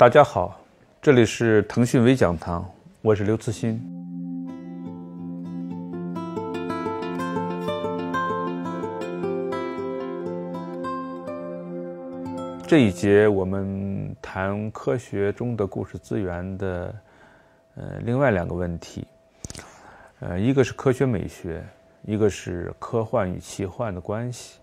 大家好，这里是腾讯微讲堂，我是刘慈欣。这一节我们谈科学中的故事资源的呃另外两个问题，呃一个是科学美学，一个是科幻与奇幻的关系。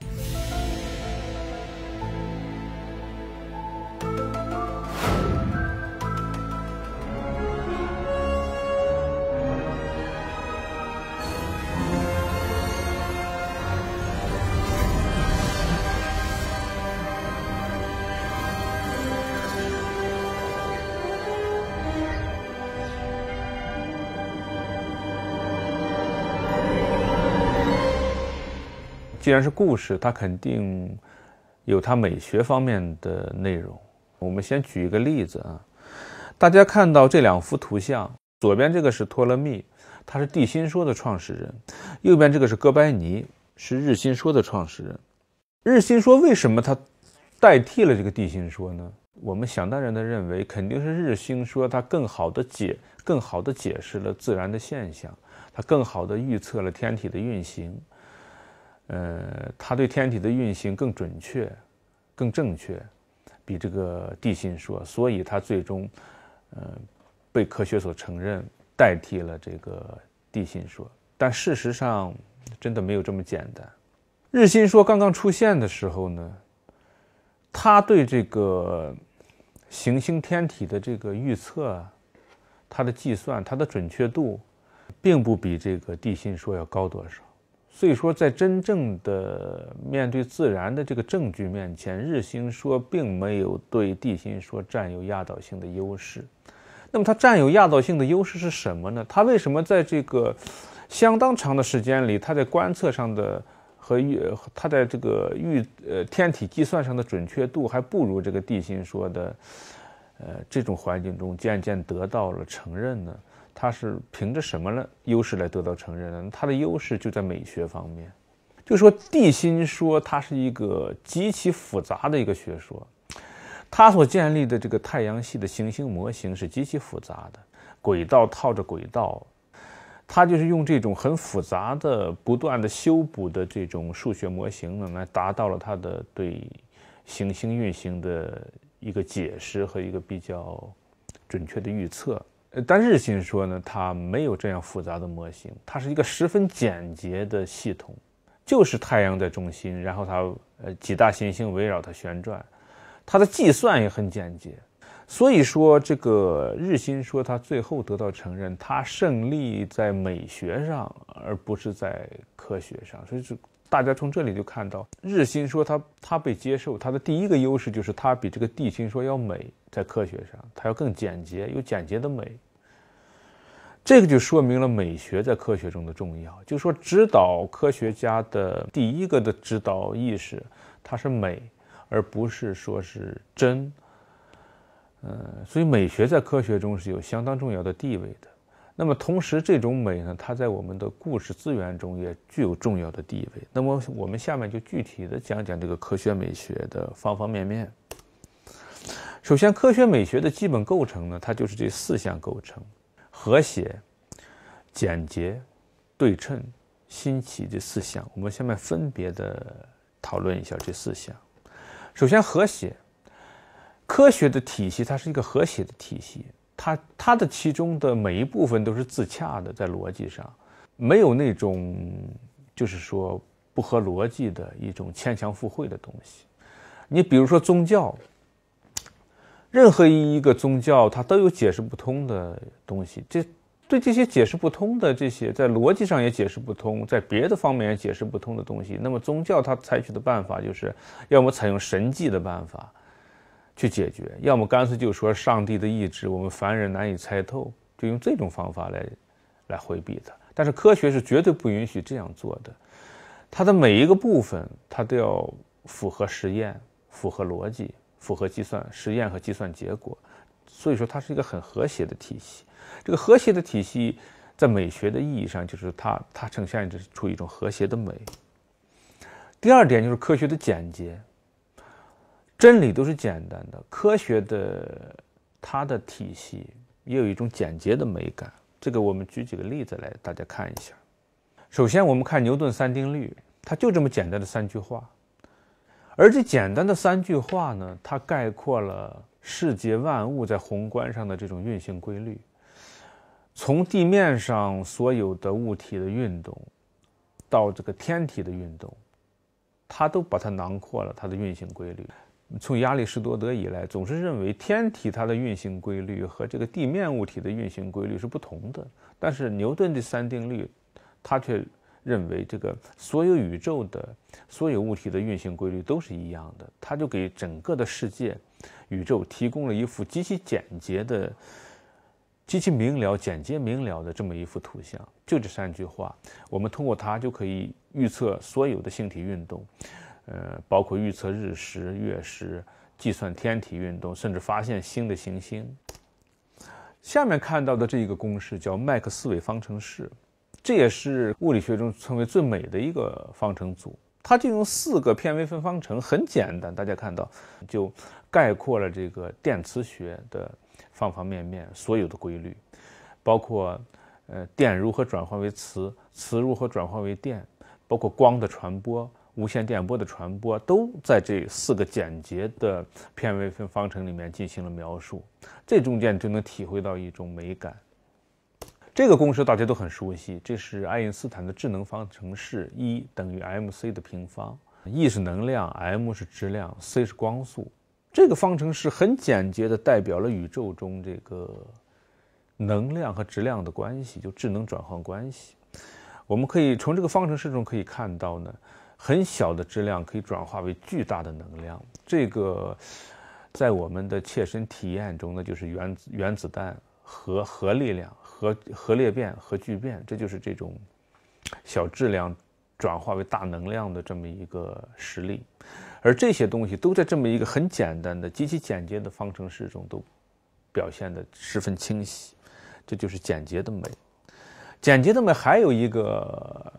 既然是故事，它肯定有它美学方面的内容。我们先举一个例子啊，大家看到这两幅图像，左边这个是托勒密，他是地心说的创始人；右边这个是哥白尼，是日心说的创始人。日心说为什么它代替了这个地心说呢？我们想当然的认为，肯定是日心说它更好的解、更好的解释了自然的现象，它更好的预测了天体的运行。呃，它对天体的运行更准确、更正确，比这个地心说，所以它最终呃被科学所承认，代替了这个地心说。但事实上，真的没有这么简单。日心说刚刚出现的时候呢，它对这个行星天体的这个预测、它的计算、它的准确度，并不比这个地心说要高多少。所以说，在真正的面对自然的这个证据面前，日心说并没有对地心说占有压倒性的优势。那么，它占有压倒性的优势是什么呢？它为什么在这个相当长的时间里，它在观测上的和预，它在这个预呃天体计算上的准确度还不如这个地心说的，呃这种环境中渐渐得到了承认呢？他是凭着什么了优势来得到承认呢？他的优势就在美学方面，就说地心说，它是一个极其复杂的一个学说，他所建立的这个太阳系的行星模型是极其复杂的，轨道套着轨道，他就是用这种很复杂的、不断的修补的这种数学模型呢，来达到了他的对行星运行的一个解释和一个比较准确的预测。但日心说呢，它没有这样复杂的模型，它是一个十分简洁的系统，就是太阳在中心，然后它呃几大行星围绕它旋转，它的计算也很简洁，所以说这个日心说它最后得到承认，它胜利在美学上，而不是在科学上，所以是大家从这里就看到日心说它它被接受，它的第一个优势就是它比这个地心说要美，在科学上它要更简洁，有简洁的美。这个就说明了美学在科学中的重要，就是说指导科学家的第一个的指导意识，它是美，而不是说是真。嗯，所以美学在科学中是有相当重要的地位的。那么同时，这种美呢，它在我们的故事资源中也具有重要的地位。那么我们下面就具体的讲讲这个科学美学的方方面面。首先，科学美学的基本构成呢，它就是这四项构成。和谐、简洁、对称、新奇这四项，我们下面分别的讨论一下这四项。首先，和谐，科学的体系它是一个和谐的体系，它它的其中的每一部分都是自洽的，在逻辑上没有那种就是说不合逻辑的一种牵强附会的东西。你比如说宗教。任何一一个宗教，它都有解释不通的东西。这对这些解释不通的、这些在逻辑上也解释不通、在别的方面也解释不通的东西，那么宗教它采取的办法就是，要么采用神迹的办法去解决，要么干脆就说上帝的意志，我们凡人难以猜透，就用这种方法来来回避它。但是科学是绝对不允许这样做的，它的每一个部分，它都要符合实验、符合逻辑。符合计算实验和计算结果，所以说它是一个很和谐的体系。这个和谐的体系，在美学的意义上，就是它它呈现出出一种和谐的美。第二点就是科学的简洁，真理都是简单的，科学的它的体系也有一种简洁的美感。这个我们举几个例子来大家看一下。首先我们看牛顿三定律，它就这么简单的三句话。而这简单的三句话呢，它概括了世界万物在宏观上的这种运行规律。从地面上所有的物体的运动，到这个天体的运动，它都把它囊括了它的运行规律。从亚里士多德以来，总是认为天体它的运行规律和这个地面物体的运行规律是不同的。但是牛顿的三定律，它却。认为这个所有宇宙的所有物体的运行规律都是一样的，他就给整个的世界宇宙提供了一幅极其简洁的、极其明了、简洁明了的这么一幅图像。就这三句话，我们通过它就可以预测所有的星体运动，呃，包括预测日食、月食，计算天体运动，甚至发现新的行星。下面看到的这一个公式叫麦克斯韦方程式。这也是物理学中称为最美的一个方程组，它就用四个偏微分方程，很简单，大家看到就概括了这个电磁学的方方面面所有的规律，包括呃电如何转换为磁，磁如何转换为电，包括光的传播、无线电波的传播，都在这四个简洁的偏微分方程里面进行了描述。这中间就能体会到一种美感。这个公式大家都很熟悉，这是爱因斯坦的智能方程式，E 等于 mc 的平方，E 是能量，m 是质量，c 是光速。这个方程式很简洁的代表了宇宙中这个能量和质量的关系，就智能转换关系。我们可以从这个方程式中可以看到呢，很小的质量可以转化为巨大的能量。这个在我们的切身体验中呢，就是原子原子弹和核力量。核核裂变、核聚变，这就是这种小质量转化为大能量的这么一个实例，而这些东西都在这么一个很简单的、极其简洁的方程式中都表现的十分清晰，这就是简洁的美。简洁的美还有一个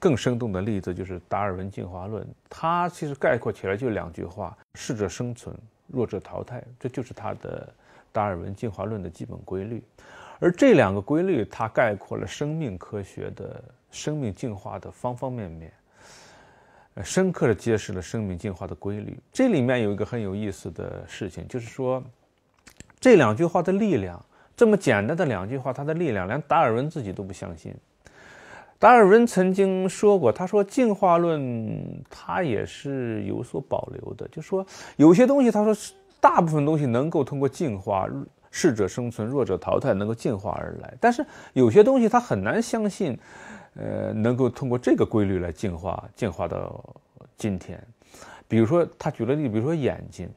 更生动的例子，就是达尔文进化论，它其实概括起来就两句话：适者生存，弱者淘汰，这就是它的达尔文进化论的基本规律。而这两个规律，它概括了生命科学的生命进化的方方面面，呃，深刻地揭示了生命进化的规律。这里面有一个很有意思的事情，就是说，这两句话的力量，这么简单的两句话，它的力量，连达尔文自己都不相信。达尔文曾经说过，他说进化论他也是有所保留的，就说有些东西，他说大部分东西能够通过进化。适者生存，弱者淘汰，能够进化而来。但是有些东西他很难相信，呃，能够通过这个规律来进化，进化到今天。比如说，他举了例比如说眼睛，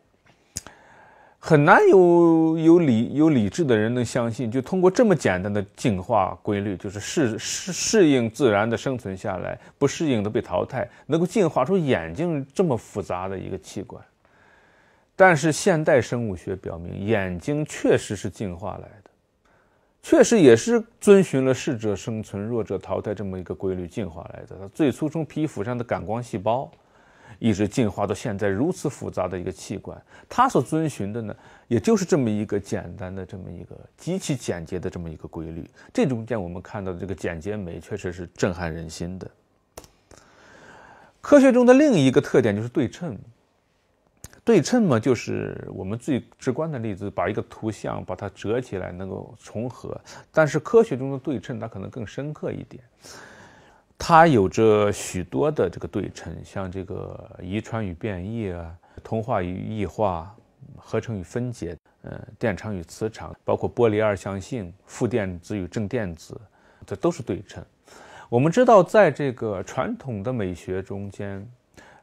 很难有有理有理智的人能相信，就通过这么简单的进化规律，就是适适适应自然的生存下来，不适应的被淘汰，能够进化出眼睛这么复杂的一个器官。但是现代生物学表明，眼睛确实是进化来的，确实也是遵循了适者生存、弱者淘汰这么一个规律进化来的。它最初从皮肤上的感光细胞，一直进化到现在如此复杂的一个器官，它所遵循的呢，也就是这么一个简单的、这么一个极其简洁的这么一个规律。这中间我们看到的这个简洁美，确实是震撼人心的。科学中的另一个特点就是对称。对称嘛，就是我们最直观的例子，把一个图像把它折起来能够重合。但是科学中的对称它可能更深刻一点，它有着许多的这个对称，像这个遗传与变异啊，同化与异化，合成与分解，呃，电场与磁场，包括玻璃二象性、负电子与正电子，这都是对称。我们知道，在这个传统的美学中间。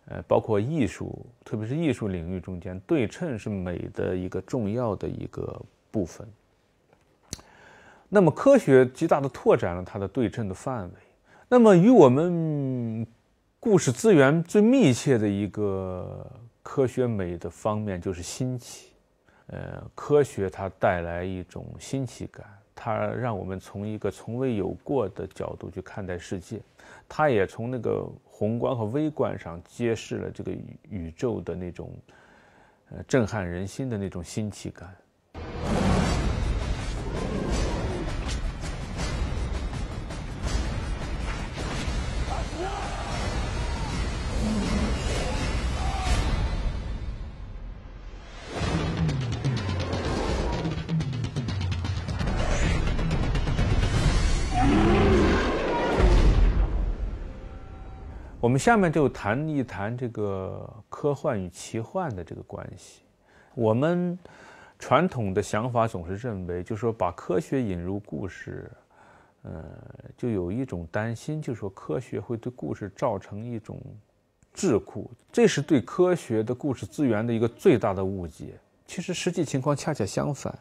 呃，包括艺术，特别是艺术领域中间，对称是美的一个重要的一个部分。那么，科学极大的拓展了它的对称的范围。那么，与我们故事资源最密切的一个科学美的方面就是新奇。呃，科学它带来一种新奇感，它让我们从一个从未有过的角度去看待世界。它也从那个。宏观和微观上揭示了这个宇宇宙的那种，呃，震撼人心的那种新奇感。我们下面就谈一谈这个科幻与奇幻的这个关系。我们传统的想法总是认为，就是说把科学引入故事，呃，就有一种担心，就是说科学会对故事造成一种桎梏。这是对科学的故事资源的一个最大的误解。其实实际情况恰恰相反。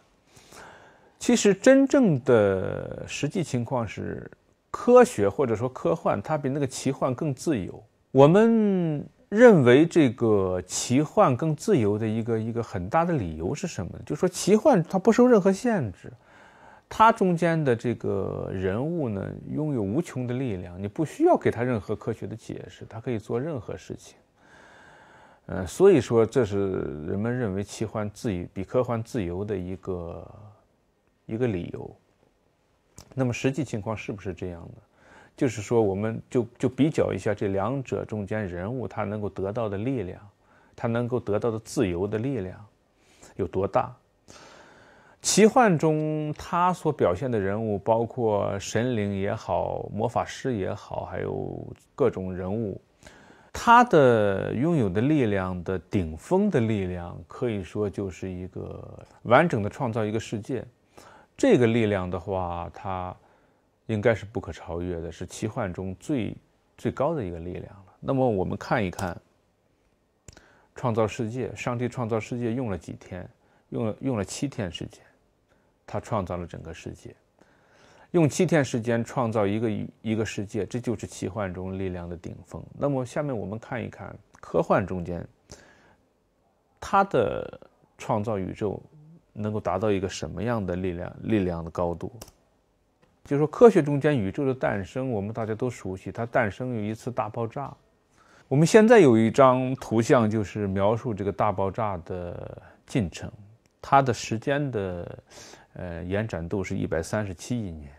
其实真正的实际情况是。科学或者说科幻，它比那个奇幻更自由。我们认为这个奇幻更自由的一个一个很大的理由是什么呢？就说奇幻它不受任何限制，它中间的这个人物呢拥有无穷的力量，你不需要给他任何科学的解释，它可以做任何事情。呃，所以说这是人们认为奇幻自由比科幻自由的一个一个理由。那么实际情况是不是这样的？就是说，我们就就比较一下这两者中间人物他能够得到的力量，他能够得到的自由的力量有多大？奇幻中他所表现的人物，包括神灵也好，魔法师也好，还有各种人物，他的拥有的力量的顶峰的力量，可以说就是一个完整的创造一个世界。这个力量的话，它应该是不可超越的，是奇幻中最最高的一个力量了。那么我们看一看，创造世界，上帝创造世界用了几天？用了用了七天时间，他创造了整个世界，用七天时间创造一个一个世界，这就是奇幻中力量的顶峰。那么下面我们看一看科幻中间，他的创造宇宙。能够达到一个什么样的力量、力量的高度？就说科学中间，宇宙的诞生，我们大家都熟悉，它诞生于一次大爆炸。我们现在有一张图像，就是描述这个大爆炸的进程，它的时间的呃延展度是一百三十七亿年。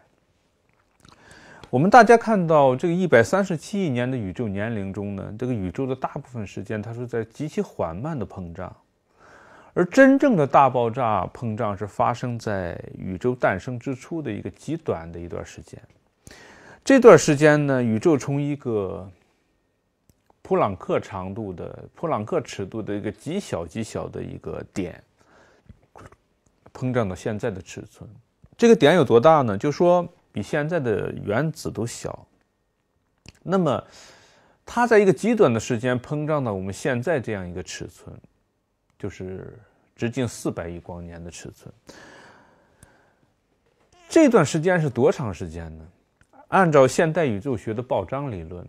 我们大家看到这个一百三十七亿年的宇宙年龄中呢，这个宇宙的大部分时间，它是在极其缓慢的膨胀。而真正的大爆炸膨胀是发生在宇宙诞生之初的一个极短的一段时间。这段时间呢，宇宙从一个普朗克长度的、普朗克尺度的一个极小极小的一个点膨胀到现在的尺寸。这个点有多大呢？就说比现在的原子都小。那么，它在一个极短的时间膨胀到我们现在这样一个尺寸。就是直径四百亿光年的尺寸，这段时间是多长时间呢？按照现代宇宙学的爆章理论，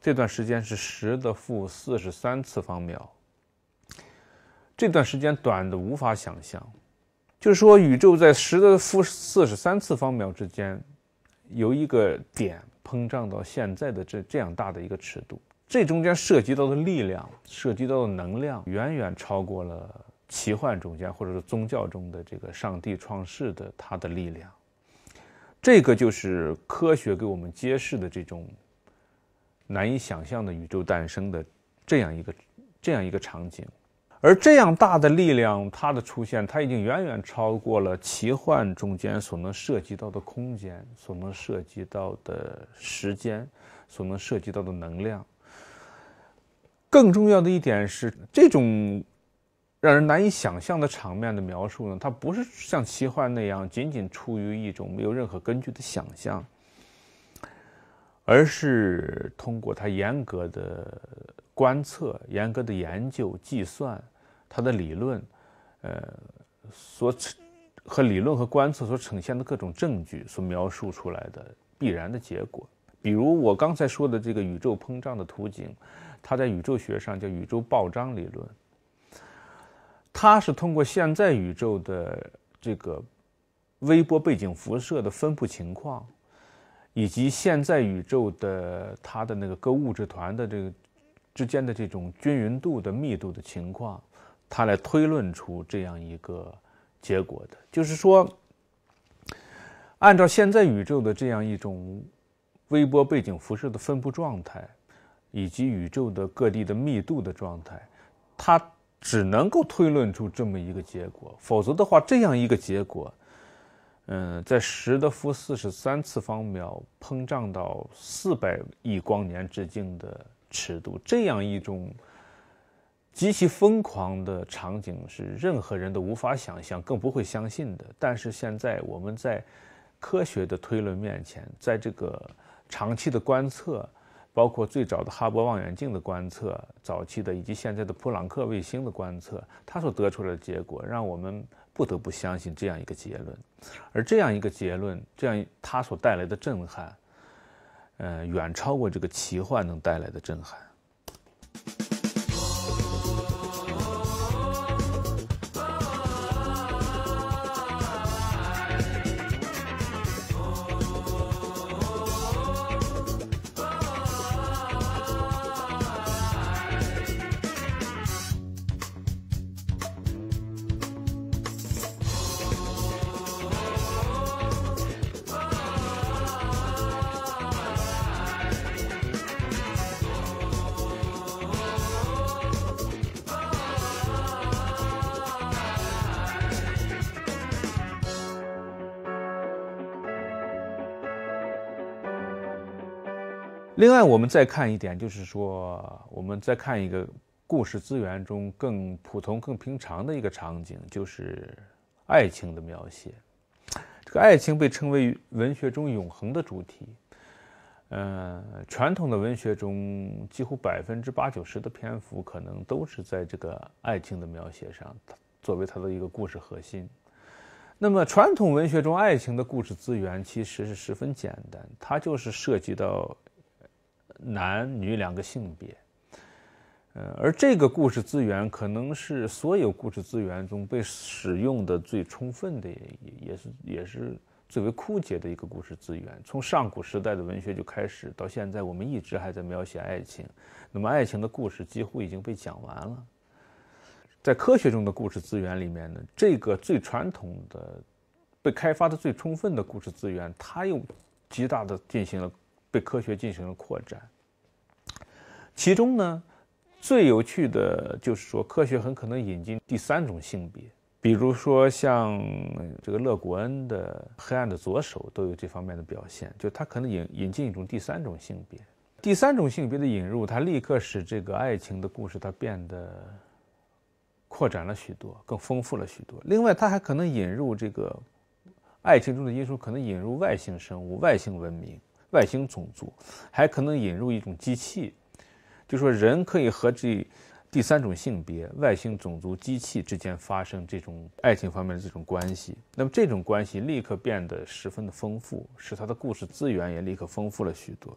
这段时间是十的负四十三次方秒。这段时间短的无法想象，就是说，宇宙在十的负四十三次方秒之间，由一个点膨胀到现在的这这样大的一个尺度。这中间涉及到的力量，涉及到的能量，远远超过了奇幻中间，或者是宗教中的这个上帝创世的它的力量。这个就是科学给我们揭示的这种难以想象的宇宙诞生的这样一个这样一个场景。而这样大的力量，它的出现，它已经远远超过了奇幻中间所能涉及到的空间，所能涉及到的时间，所能涉及到的能量。更重要的一点是，这种让人难以想象的场面的描述呢，它不是像奇幻那样仅仅出于一种没有任何根据的想象，而是通过他严格的观测、严格的研究、计算，他的理论，呃，所和理论和观测所呈现的各种证据所描述出来的必然的结果。比如我刚才说的这个宇宙膨胀的图景。它在宇宙学上叫宇宙爆张理论，它是通过现在宇宙的这个微波背景辐射的分布情况，以及现在宇宙的它的那个各物质团的这个之间的这种均匀度的密度的情况，它来推论出这样一个结果的，就是说，按照现在宇宙的这样一种微波背景辐射的分布状态。以及宇宙的各地的密度的状态，它只能够推论出这么一个结果。否则的话，这样一个结果，嗯，在十的负四十三次方秒膨胀到四百亿光年直径的尺度，这样一种极其疯狂的场景是任何人都无法想象，更不会相信的。但是现在我们在科学的推论面前，在这个长期的观测。包括最早的哈勃望远镜的观测，早期的以及现在的普朗克卫星的观测，它所得出来的结果，让我们不得不相信这样一个结论，而这样一个结论，这样它所带来的震撼，呃，远超过这个奇幻能带来的震撼。另外，我们再看一点，就是说，我们再看一个故事资源中更普通、更平常的一个场景，就是爱情的描写。这个爱情被称为文学中永恒的主题。嗯，传统的文学中，几乎百分之八九十的篇幅可能都是在这个爱情的描写上，作为它的一个故事核心。那么，传统文学中爱情的故事资源其实是十分简单，它就是涉及到。男女两个性别，呃，而这个故事资源可能是所有故事资源中被使用的最充分的，也也是也是最为枯竭的一个故事资源。从上古时代的文学就开始，到现在我们一直还在描写爱情，那么爱情的故事几乎已经被讲完了。在科学中的故事资源里面呢，这个最传统的、被开发的最充分的故事资源，它又极大的进行了。被科学进行了扩展，其中呢，最有趣的就是说，科学很可能引进第三种性别，比如说像这个勒古恩的《黑暗的左手》都有这方面的表现，就他可能引引进一种第三种性别。第三种性别的引入，它立刻使这个爱情的故事它变得扩展了许多，更丰富了许多。另外，它还可能引入这个爱情中的因素，可能引入外星生物、外星文明。外星种族还可能引入一种机器，就说人可以和这第三种性别、外星种族、机器之间发生这种爱情方面的这种关系。那么这种关系立刻变得十分的丰富，使他的故事资源也立刻丰富了许多。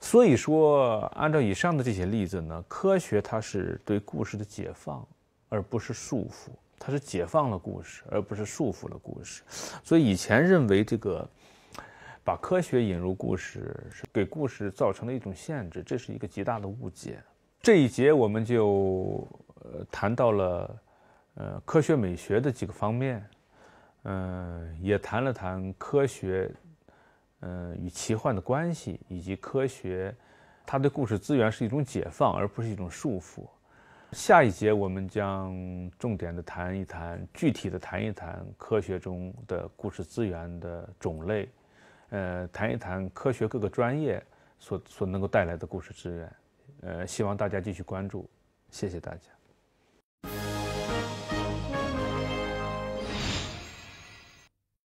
所以说，按照以上的这些例子呢，科学它是对故事的解放，而不是束缚；它是解放了故事，而不是束缚了故事。所以以前认为这个。把科学引入故事是给故事造成了一种限制，这是一个极大的误解。这一节我们就呃谈到了呃科学美学的几个方面，嗯，也谈了谈科学嗯与奇幻的关系，以及科学它的故事资源是一种解放，而不是一种束缚。下一节我们将重点的谈一谈，具体的谈一谈科学中的故事资源的种类。呃，谈一谈科学各个专业所所能够带来的故事资源，呃，希望大家继续关注，谢谢大家。